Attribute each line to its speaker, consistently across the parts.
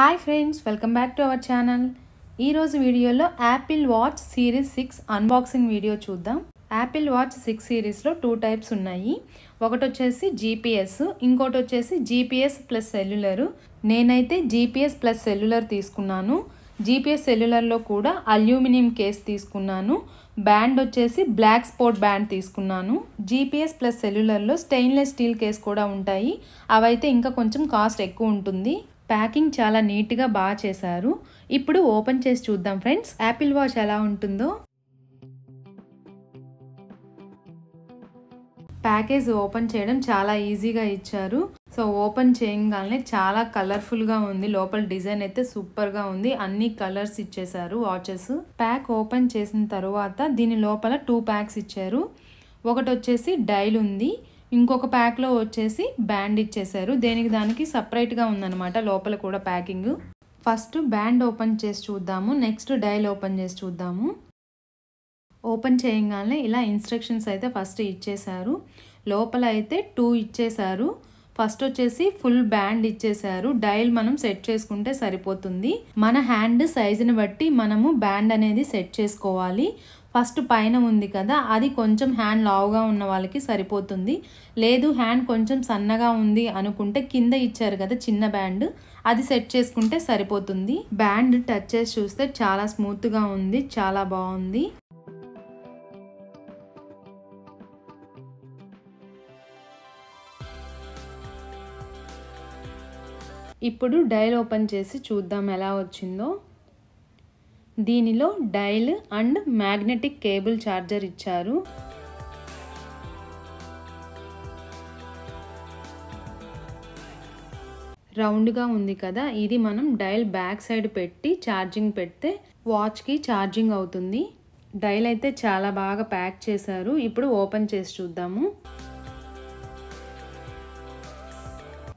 Speaker 1: hi friends welcome back to our channel ఈరోజు వీడియోలో Apple Watch series six unboxing video చూద్దాం Apple Watch six సిరీస్లో two types ఉన్నాయి ఒకటి వచ్చేసి జీపీఎస్ ఇంకోటి వచ్చేసి జీపీఎస్ ప్లస్ సెల్యులరు నేనైతే జీపీఎస్ ప్లస్ సెల్యులర్ తీసుకున్నాను జీపీఎస్ సెల్యులర్లో కూడా అల్యూమినియం కేస్ తీసుకున్నాను బ్యాండ్ వచ్చేసి బ్లాక్ స్పోర్ట్ బ్యాండ్ తీసుకున్నాను జీపీఎస్ ప్లస్ సెల్యులర్లో స్టెయిన్లెస్ స్టీల్ కేస్ కూడా ఉంటాయి అవైతే ఇంకా కొంచెం కాస్ట్ ఎక్కువ ఉంటుంది ప్యాకింగ్ చాలా నీట్గా బాగా చేశారు ఇప్పుడు ఓపెన్ చేసి చూద్దాం ఫ్రెండ్స్ యాపిల్ వాచ్ ఎలా ఉంటుందో ప్యాకేజ్ ఓపెన్ చేయడం చాలా ఈజీగా ఇచ్చారు సో ఓపెన్ చేయగానే చాలా కలర్ఫుల్గా ఉంది లోపల డిజైన్ అయితే సూపర్గా ఉంది అన్ని కలర్స్ ఇచ్చేసారు వాచెస్ ప్యాక్ ఓపెన్ చేసిన తర్వాత దీని లోపల టూ ప్యాక్స్ ఇచ్చారు ఒకటి వచ్చేసి డైల్ ఉంది ఇంకొక ప్యాక్లో వచ్చేసి బ్యాండ్ ఇచ్చేసారు దేనికి దానికి సపరేట్గా ఉందన్నమాట లోపల కూడా ప్యాకింగ్ ఫస్ట్ బ్యాండ్ ఓపెన్ చేసి చూద్దాము నెక్స్ట్ డైల్ ఓపెన్ చేసి చూద్దాము ఓపెన్ చేయగానే ఇలా ఇన్స్ట్రక్షన్స్ అయితే ఫస్ట్ ఇచ్చేశారు లోపల అయితే టూ ఇచ్చేశారు ఫస్ట్ వచ్చేసి ఫుల్ బ్యాండ్ ఇచ్చేశారు డైల్ మనం సెట్ చేసుకుంటే సరిపోతుంది మన హ్యాండ్ సైజుని బట్టి మనము బ్యాండ్ అనేది సెట్ చేసుకోవాలి ఫస్ట్ పైన ఉంది కదా అది కొంచెం హ్యాండ్ లావుగా ఉన్న వాళ్ళకి సరిపోతుంది లేదు హ్యాండ్ కొంచెం సన్నగా ఉంది అనుకుంటే కింద ఇచ్చారు కదా చిన్న బ్యాండ్ అది సెట్ చేసుకుంటే సరిపోతుంది బ్యాండ్ టచ్ చేసి చూస్తే చాలా స్మూత్గా ఉంది చాలా బాగుంది ఇప్పుడు డైల్ ఓపెన్ చేసి చూద్దాం ఎలా వచ్చిందో దీనిలో dial and magnetic cable charger ఇచ్చారు రౌండ్గా ఉంది కదా ఇది మనం డైల్ బ్యాక్ సైడ్ పెట్టి ఛార్జింగ్ పెడితే వాచ్కి ఛార్జింగ్ అవుతుంది డైల్ అయితే చాలా బాగా ప్యాక్ చేశారు ఇప్పుడు ఓపెన్ చేసి చూద్దాము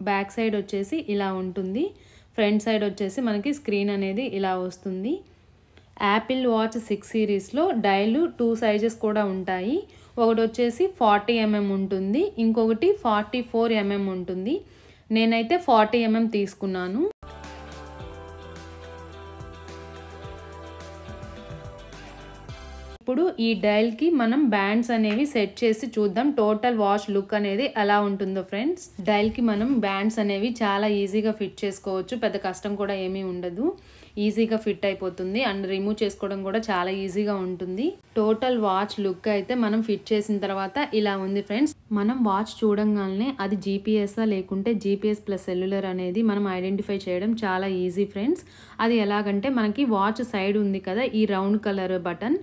Speaker 1: బ్యాక్ సైడ్ వచ్చేసి ఇలా ఉంటుంది ఫ్రంట్ సైడ్ వచ్చేసి మనకి స్క్రీన్ అనేది ఇలా వస్తుంది యాపిల్ వాచ్ సిక్స్ సిరీస్లో డైలు టూ సైజెస్ కూడా ఉంటాయి ఒకటి వచ్చేసి ఫార్టీ ఎంఎం ఉంటుంది ఇంకొకటి ఫార్టీ ఫోర్ ఎంఎం ఉంటుంది నేనైతే ఫార్టీ ఎంఎం తీసుకున్నాను ఇప్పుడు ఈ డైల్కి మనం బ్యాండ్స్ అనేవి సెట్ చేసి చూద్దాం టోటల్ వాష్ లుక్ అనేది ఎలా ఉంటుందో ఫ్రెండ్స్ డైల్కి మనం బ్యాండ్స్ అనేవి చాలా ఈజీగా ఫిట్ చేసుకోవచ్చు పెద్ద కష్టం కూడా ఏమీ ఉండదు ఈజీగా ఫిట్ అయిపోతుంది అండ్ రిమూవ్ చేసుకోవడం కూడా చాలా ఈజీగా ఉంటుంది టోటల్ వాచ్ లుక్ అయితే మనం ఫిట్ చేసిన తర్వాత ఇలా ఉంది ఫ్రెండ్స్ మనం వాచ్ చూడంగానే అది జీపీఎస్ఆ లేకుంటే జీపీఎస్ ప్లస్ సెల్యులర్ అనేది మనం ఐడెంటిఫై చేయడం చాలా ఈజీ ఫ్రెండ్స్ అది ఎలాగంటే మనకి వాచ్ సైడ్ ఉంది కదా ఈ రౌండ్ కలర్ బటన్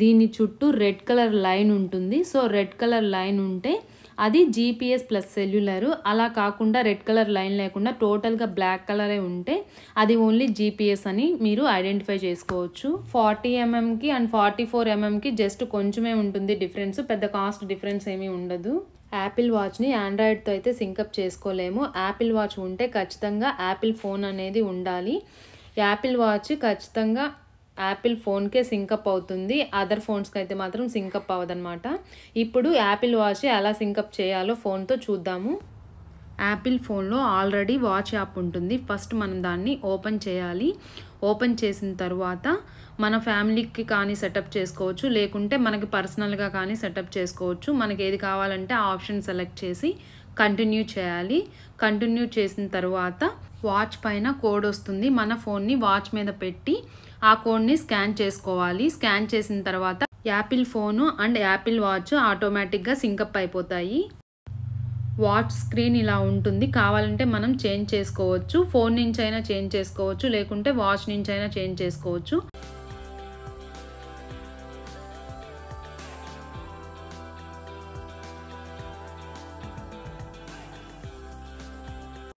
Speaker 1: దీని చుట్టూ రెడ్ కలర్ లైన్ ఉంటుంది సో రెడ్ కలర్ లైన్ ఉంటే అది జీపీఎస్ ప్లస్ సెల్యులర్ అలా కాకుండా రెడ్ కలర్ లైన్ లేకుండా టోటల్గా బ్లాక్ కలరే ఉంటే అది ఓన్లీ జీపీఎస్ అని మీరు ఐడెంటిఫై చేసుకోవచ్చు ఫార్టీ ఎంఎంకి అండ్ ఫార్టీ ఫోర్ ఎంఎంకి జస్ట్ కొంచెమే ఉంటుంది డిఫరెన్స్ పెద్ద కాస్ట్ డిఫరెన్స్ ఏమీ ఉండదు యాపిల్ వాచ్ని ఆండ్రాయిడ్తో అయితే సింకప్ చేసుకోలేము యాపిల్ వాచ్ ఉంటే ఖచ్చితంగా యాపిల్ ఫోన్ అనేది ఉండాలి యాపిల్ వాచ్ ఖచ్చితంగా యాపిల్ ఫోన్కే సింకప్ అవుతుంది అదర్ ఫోన్స్కి అయితే మాత్రం సింకప్ అవ్వదనమాట ఇప్పుడు యాపిల్ వాచ్ ఎలా సింకప్ చేయాలో ఫోన్తో చూద్దాము యాపిల్ ఫోన్లో ఆల్రెడీ వాచ్ యాప్ ఉంటుంది ఫస్ట్ మనం దాన్ని ఓపెన్ చేయాలి ఓపెన్ చేసిన తర్వాత మన ఫ్యామిలీకి కానీ సెటప్ చేసుకోవచ్చు లేకుంటే మనకి పర్సనల్గా కానీ సెటప్ చేసుకోవచ్చు మనకి ఏది కావాలంటే ఆ ఆప్షన్ సెలెక్ట్ చేసి కంటిన్యూ చేయాలి కంటిన్యూ చేసిన తర్వాత వాచ్ పైన కోడ్ వస్తుంది మన ఫోన్ని వాచ్ మీద పెట్టి ఆ కోడ్ని స్కాన్ చేసుకోవాలి స్కాన్ చేసిన తర్వాత Apple phone and Apple Watch ఆటోమేటిక్గా సింకప్ అయిపోతాయి వాచ్ స్క్రీన్ ఇలా ఉంటుంది కావాలంటే మనం చేంజ్ చేసుకోవచ్చు ఫోన్ నుంచి అయినా చేంజ్ చేసుకోవచ్చు లేకుంటే వాచ్ నుంచి అయినా చేంజ్ చేసుకోవచ్చు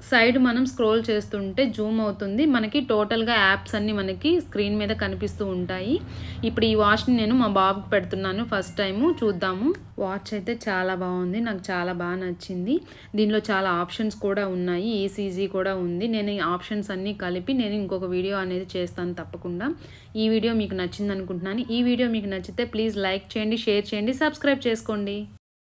Speaker 1: సైడ్ మనం స్క్రోల్ చేస్తుంటే జూమ్ అవుతుంది మనకి టోటల్గా యాప్స్ అన్నీ మనకి స్క్రీన్ మీద కనిపిస్తూ ఉంటాయి ఇప్పుడు ఈ వాచ్ని నేను మా బాబుకి పెడుతున్నాను ఫస్ట్ టైము చూద్దాము వాచ్ అయితే చాలా బాగుంది నాకు చాలా బాగా నచ్చింది దీనిలో చాలా ఆప్షన్స్ కూడా ఉన్నాయి ఈసీజీ కూడా ఉంది నేను ఈ ఆప్షన్స్ అన్నీ కలిపి నేను ఇంకొక వీడియో అనేది చేస్తాను తప్పకుండా ఈ వీడియో మీకు నచ్చింది అనుకుంటున్నాను ఈ వీడియో మీకు నచ్చితే ప్లీజ్ లైక్ చేయండి షేర్ చేయండి సబ్స్క్రైబ్ చేసుకోండి